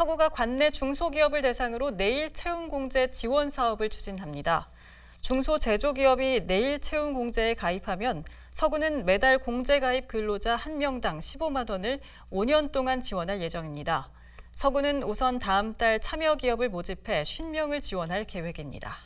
서구가 관내 중소기업을 대상으로 내일 채용 공제 지원 사업을 추진합니다. 중소 제조기업이 내일 채용 공제에 가입하면 서구는 매달 공제 가입 근로자 1명당 15만 원을 5년 동안 지원할 예정입니다. 서구는 우선 다음 달 참여 기업을 모집해 50명을 지원할 계획입니다.